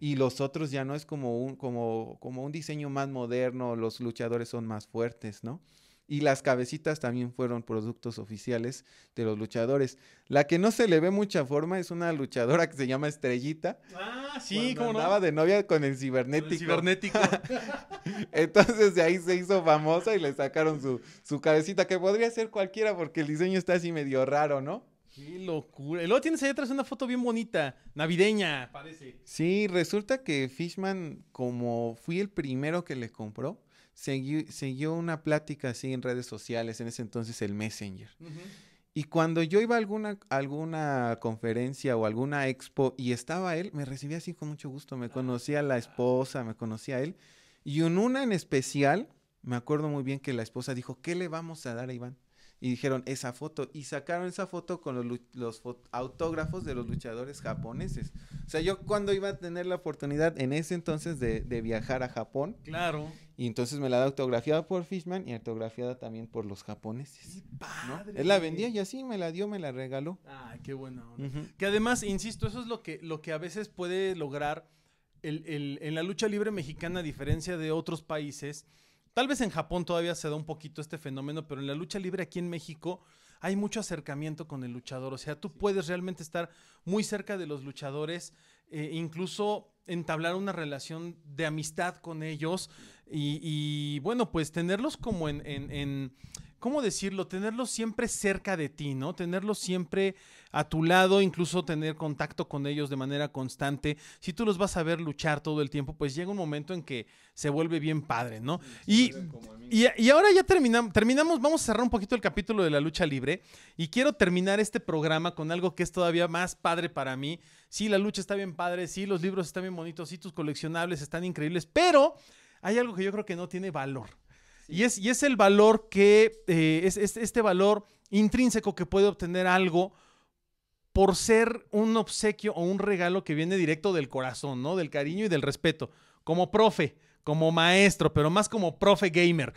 Y los otros ya no es como un, como, como un diseño más moderno, los luchadores son más fuertes, ¿no? y las cabecitas también fueron productos oficiales de los luchadores. La que no se le ve mucha forma es una luchadora que se llama Estrellita. Ah, sí, como andaba de novia con el cibernético. cibernético. Entonces de ahí se hizo famosa y le sacaron su, su cabecita, que podría ser cualquiera porque el diseño está así medio raro, ¿no? Qué locura. Y luego tienes ahí atrás una foto bien bonita, navideña, parece. Sí, resulta que Fishman, como fui el primero que le compró, Seguió siguió una plática así en redes sociales, en ese entonces el Messenger. Y cuando yo iba a alguna, alguna conferencia o alguna expo y estaba él, me recibía así con mucho gusto. Me ah, conocía la ah. esposa, me conocía él. Y en una en especial, me acuerdo muy bien que la esposa dijo, ¿qué le vamos a dar a Iván? Y dijeron, esa foto. Y sacaron esa foto con los, los autógrafos de los luchadores japoneses. O sea, yo cuando iba a tener la oportunidad en ese entonces de, de viajar a Japón. Claro. Y entonces me la da autografiada por Fishman y autografiada también por los japoneses. ¡Padre! Él la vendía y así me la dio, me la regaló. Ah, qué buena Que además, insisto, eso es lo que, lo que a veces puede lograr en la lucha libre mexicana, a diferencia de otros países. Tal vez en Japón todavía se da un poquito este fenómeno, pero en la lucha libre aquí en México hay mucho acercamiento con el luchador. O sea, tú puedes realmente estar muy cerca de los luchadores, eh, incluso entablar una relación de amistad con ellos. Y, bueno, pues tenerlos como en, ¿cómo decirlo? Tenerlos siempre cerca de ti, ¿no? Tenerlos siempre a tu lado, incluso tener contacto con ellos de manera constante. Si tú los vas a ver luchar todo el tiempo, pues llega un momento en que se vuelve bien padre, ¿no? y, y, y, ahora ya terminamos, terminamos, vamos a cerrar un poquito el capítulo de la lucha libre y quiero terminar este programa con algo que es todavía más padre para mí. Sí, la lucha está bien padre, sí, los libros están bien bonitos, sí, tus coleccionables están increíbles, pero hay algo que yo creo que no tiene valor. Y, es, y es el valor que, eh, es, este valor intrínseco que puede obtener algo por ser un obsequio o un regalo que viene directo del corazón, ¿no? Del cariño y del respeto. Como profe, como maestro, pero más como profe gamer.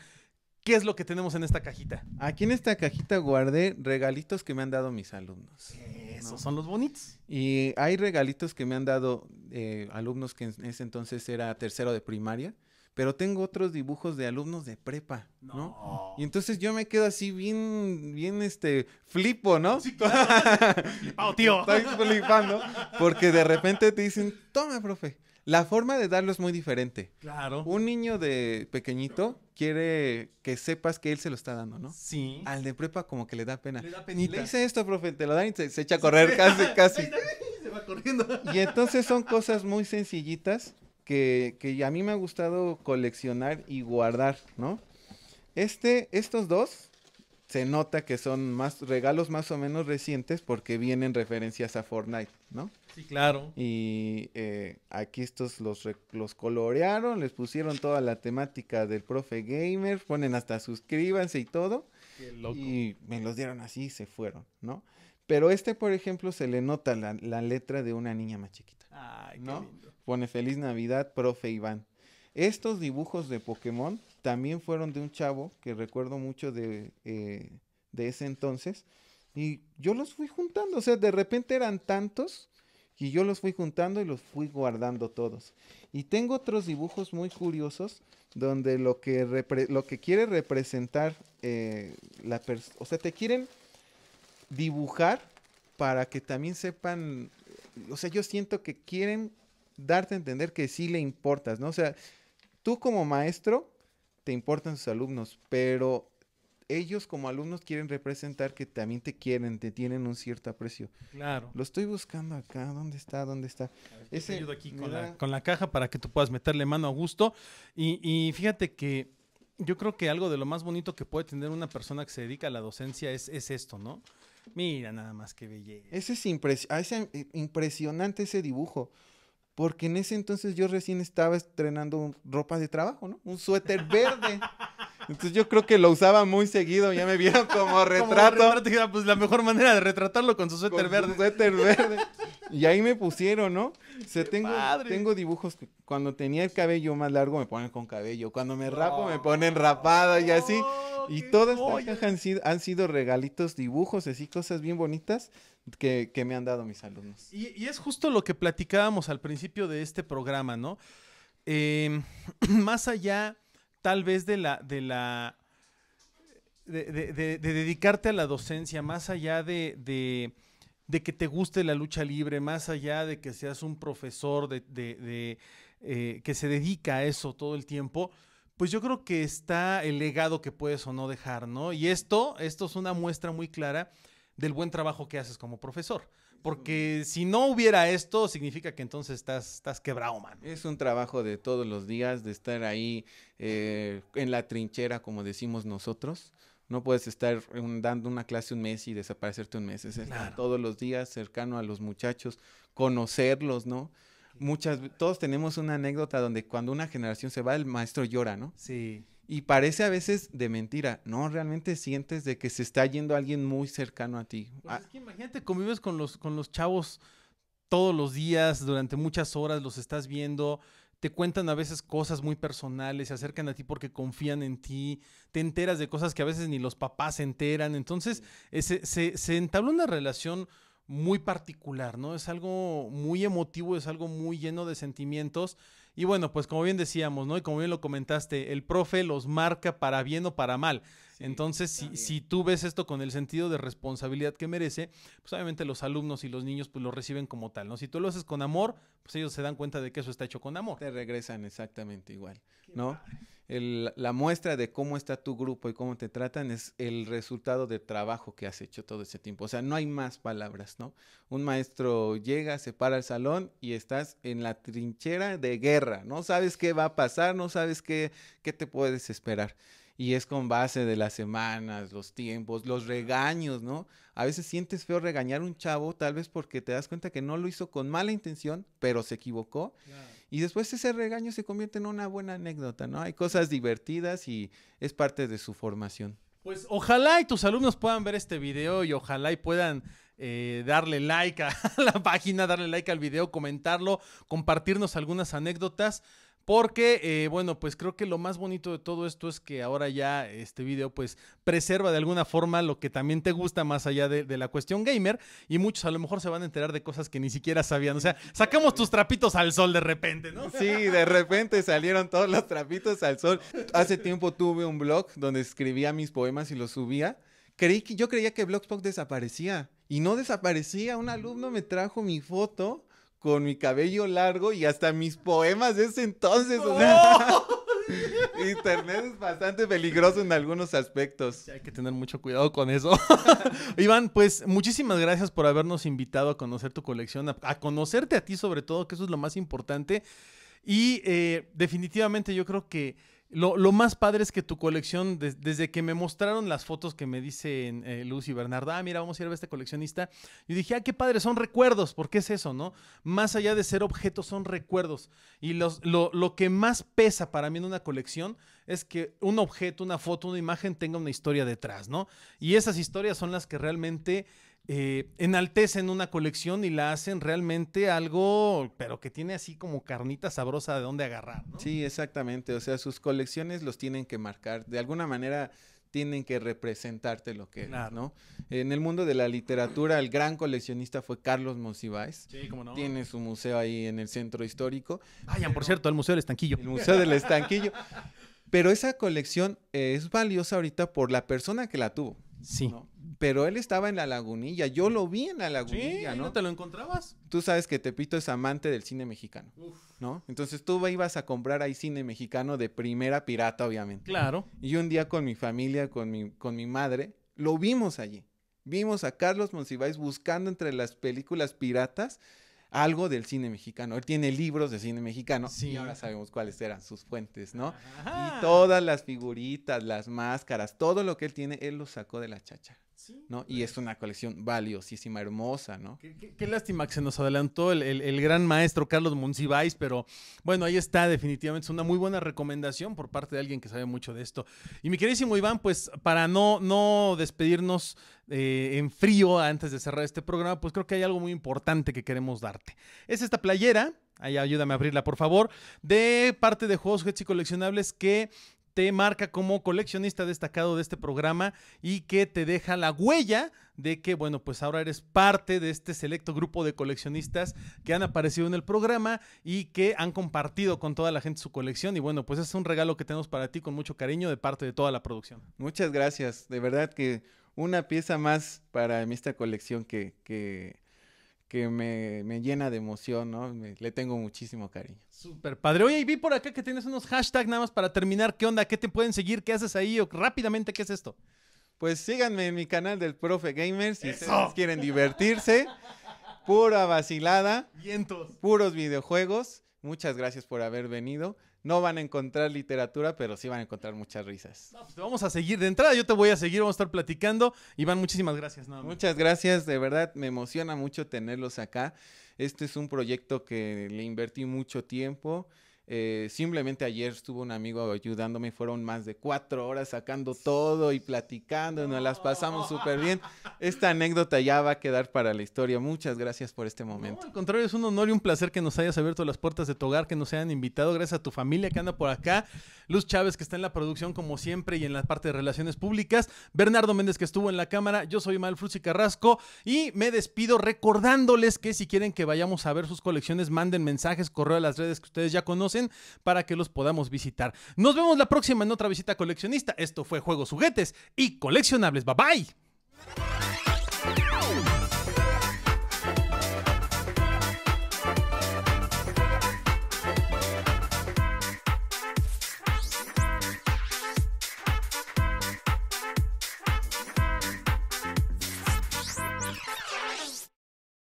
¿Qué es lo que tenemos en esta cajita? Aquí en esta cajita guardé regalitos que me han dado mis alumnos. Esos son los bonitos. Y hay regalitos que me han dado eh, alumnos que en ese entonces era tercero de primaria pero tengo otros dibujos de alumnos de prepa, ¿no? Y entonces yo me quedo así bien, bien, este, flipo, ¿no? Sí, tío. Estoy flipando porque de repente te dicen, toma, profe. La forma de darlo es muy diferente. Claro. Un niño de pequeñito quiere que sepas que él se lo está dando, ¿no? Sí. Al de prepa como que le da pena. Le da penita. Le dice esto, profe, te lo dan y se, echa a correr casi, casi. se va corriendo. Y entonces son cosas muy sencillitas que, a mí me ha gustado coleccionar y guardar, ¿no? Este, estos dos se nota que son más regalos más o menos recientes porque vienen referencias a Fortnite, ¿no? Sí, claro. Y eh, aquí estos los, los colorearon, les pusieron toda la temática del profe gamer, ponen hasta suscríbanse y todo. Y me los dieron así y se fueron, ¿no? Pero este, por ejemplo, se le nota la, letra de una niña más chiquita. Ay, qué ¿no? lindo. Pone feliz Navidad, profe Iván. Estos dibujos de Pokémon también fueron de un chavo que recuerdo mucho eh, de, ese entonces. Y yo los fui juntando, o sea, de repente eran tantos y yo los fui juntando y los fui guardando todos. Y tengo otros dibujos muy curiosos donde lo que, lo que quiere representar eh, la persona, o sea, te quieren dibujar para que también sepan, o sea, yo siento que quieren darte a entender que sí le importas, ¿no? O sea, tú como maestro te importan sus alumnos, pero ellos como alumnos quieren representar que también te quieren, te tienen un cierto aprecio. Claro. Lo estoy buscando acá, ¿dónde está? ¿Dónde está? Ese, te ayudo aquí con la, caja para que tú puedas meterle mano a gusto. Y, y, fíjate que yo creo que algo de lo más bonito que puede tener una persona que se dedica a la docencia es, esto, ¿no? Mira nada más qué belleza. Ese es ah, eh, impresionante ese dibujo. Porque en ese entonces yo recién estaba estrenando ropa de trabajo, ¿no? Un suéter verde. Entonces yo creo que lo usaba muy seguido, ya me vieron como retrato. Como pues la mejor manera de retratarlo con su suéter verde. suéter verde. Y ahí me pusieron, ¿no? tengo, dibujos que cuando tenía el cabello más largo me ponen con cabello, cuando me rapo me ponen rapada y así. Oh, y todas estas cajas han sido, han sido regalitos, dibujos, así cosas bien bonitas que, me han dado mis alumnos. Y, es justo lo que platicábamos al principio de este programa, ¿no? Em, más allá tal vez de la, de la de, dedicarte a la docencia, más allá de, que te guste la lucha libre, más allá de que seas un profesor de, eh, que se dedica a eso todo el tiempo, pues yo creo que está el legado que puedes o no dejar, ¿no? Y esto, esto es una muestra muy clara del buen trabajo que haces como profesor. Porque si no hubiera esto, significa que entonces estás, estás quebrado, man. Es un trabajo de todos los días, de estar ahí eh, en la trinchera, como decimos nosotros. No puedes estar dando una clase un mes y desaparecerte un mes. Es todos los días cercano a los muchachos, conocerlos, ¿no? Muchas, todos tenemos una anécdota donde cuando una generación se va, el maestro llora, ¿no? Sí. Y parece a veces de mentira, no, realmente sientes de que se está yendo alguien muy cercano a ti. Pues ah. es que imagínate, convives con los, con los chavos todos los días, durante muchas horas, los estás viendo, te cuentan a veces cosas muy personales, se acercan a ti porque confían en ti, te enteras de cosas que a veces ni los papás se enteran, entonces se, se entabla una relación muy particular, ¿no? Es algo muy emotivo, es algo muy lleno de sentimientos y bueno, pues como bien decíamos, ¿no? Y como bien lo comentaste, el profe los marca para bien o para mal. Entonces, si, si, tú ves esto con el sentido de responsabilidad que merece, pues obviamente los alumnos y los niños pues lo reciben como tal, ¿no? Si tú lo haces con amor, pues ellos se dan cuenta de que eso está hecho con amor. Te regresan exactamente igual, ¿no? la muestra de cómo está tu grupo y cómo te tratan es el resultado de trabajo que has hecho todo ese tiempo. O sea, no hay más palabras, ¿no? Un maestro llega, se para al salón y estás en la trinchera de guerra. No sabes qué va a pasar, no sabes qué, qué te puedes esperar. Y es con base de las semanas, los tiempos, los regaños, ¿no? A veces sientes feo regañar a un chavo, tal vez porque te das cuenta que no lo hizo con mala intención, pero se equivocó. Y después ese regaño se convierte en una buena anécdota, ¿no? Hay cosas divertidas y es parte de su formación. Pues ojalá y tus alumnos puedan ver este video y ojalá y puedan eh, darle like a la página, darle like al video, comentarlo, compartirnos algunas anécdotas. Porque, eh, bueno, pues creo que lo más bonito de todo esto es que ahora ya este video pues preserva de alguna forma lo que también te gusta más allá de, la cuestión gamer y muchos a lo mejor se van a enterar de cosas que ni siquiera sabían. O sea, sacamos tus trapitos al sol de repente, ¿no? Sí, de repente salieron todos los trapitos al sol. Hace tiempo tuve un blog donde escribía mis poemas y los subía. Creí que, yo creía que Blogspot desaparecía y no desaparecía. Un alumno me trajo mi foto con mi cabello largo y hasta mis poemas de ese entonces. Internet es bastante peligroso en algunos aspectos. hay que tener mucho cuidado con eso. Iván, pues muchísimas gracias por habernos invitado a conocer tu colección, a, conocerte a ti sobre todo, que eso es lo más importante. Y eh, definitivamente yo creo que lo, más padre es que tu colección, desde que me mostraron las fotos que me dicen eh, Luz y Bernarda, ah, mira, vamos a ir a ver a este coleccionista, yo dije, ah, qué padre, son recuerdos, porque es eso, ¿no? Más allá de ser objetos, son recuerdos. Y lo, lo que más pesa para mí en una colección es que un objeto, una foto, una imagen tenga una historia detrás, ¿no? Y esas historias son las que realmente eh, enaltecen una colección y la hacen realmente algo, pero que tiene así como carnita sabrosa de dónde agarrar. ¿no? Sí, exactamente. O sea, sus colecciones los tienen que marcar. De alguna manera tienen que representarte lo que En el mundo de la literatura, el gran coleccionista fue Carlos Monsiváis. Sí, no. Tiene su museo ahí en el centro histórico. Vayan, por cierto, al Museo del Estanquillo. El Museo del Estanquillo. pero esa colección eh, es valiosa ahorita por la persona que la tuvo. Sí pero él estaba en la lagunilla. Yo lo vi en la lagunilla, sí, ¿no? te lo encontrabas? Tú sabes que Tepito es amante del cine mexicano, ¿no? Entonces tú ibas a comprar ahí cine mexicano de primera pirata, obviamente. Claro. Y un día con mi familia, con mi, con mi madre, lo vimos allí. Vimos a Carlos Monsiváis buscando entre las películas piratas algo del cine mexicano. Él tiene libros de cine mexicano sí. ahora sabemos cuáles eran sus fuentes, ¿no? Y todas las figuritas, las máscaras, todo lo que él tiene, él lo sacó de la chacha. Y es una colección valiosísima, hermosa, ¿no? Qué, lástima que se nos adelantó el, el, gran maestro Carlos Monsiváis, pero bueno, ahí está, definitivamente es una muy buena recomendación por parte de alguien que sabe mucho de esto. Y mi queridísimo Iván, pues para no, no despedirnos eh, en frío antes de cerrar este programa, pues creo que hay algo muy importante que queremos darte. Es esta playera Ahí ayúdame a abrirla, por favor. De parte de Juegos, Jets y Coleccionables que te marca como coleccionista destacado de este programa y que te deja la huella de que, bueno, pues ahora eres parte de este selecto grupo de coleccionistas que han aparecido en el programa y que han compartido con toda la gente su colección. Y bueno, pues es un regalo que tenemos para ti con mucho cariño de parte de toda la producción. Muchas gracias. De verdad que una pieza más para esta colección que, que que me, llena de emoción, ¿no? le tengo muchísimo cariño. Súper padre. Oye, y vi por acá que tienes unos hashtags nada más para terminar. ¿Qué onda? ¿Qué te pueden seguir? ¿Qué haces ahí? O rápidamente, ¿qué es esto? Pues síganme en mi canal del Profe Gamer si quieren divertirse. Pura vacilada. Vientos. Puros videojuegos. Muchas gracias por haber venido. No van a encontrar literatura, pero sí van a encontrar muchas risas. Pues vamos a seguir. De entrada yo te voy a seguir, vamos a estar platicando. Iván, muchísimas gracias. muchas gracias, de verdad me emociona mucho tenerlos acá. Este es un proyecto que le invertí mucho tiempo. Eh, simplemente ayer estuvo un amigo ayudándome, fueron más de cuatro horas sacando todo y platicando, nos las pasamos súper bien. Esta anécdota ya va a quedar para la historia. Muchas gracias por este momento. al contrario, es un honor y un placer que nos hayas abierto las puertas de tu hogar, que nos hayan invitado. Gracias a tu familia que anda por acá, Luz Chávez que está en la producción como siempre y en la parte de relaciones públicas, Bernardo Méndez que estuvo en la cámara, yo soy Mal y Carrasco y me despido recordándoles que si quieren que vayamos a ver sus colecciones, manden mensajes, correo a las redes que ustedes ya conocen para que los podamos visitar. Nos vemos la próxima en otra visita coleccionista. Esto fue Juegos Juguetes y Coleccionables. Bye bye.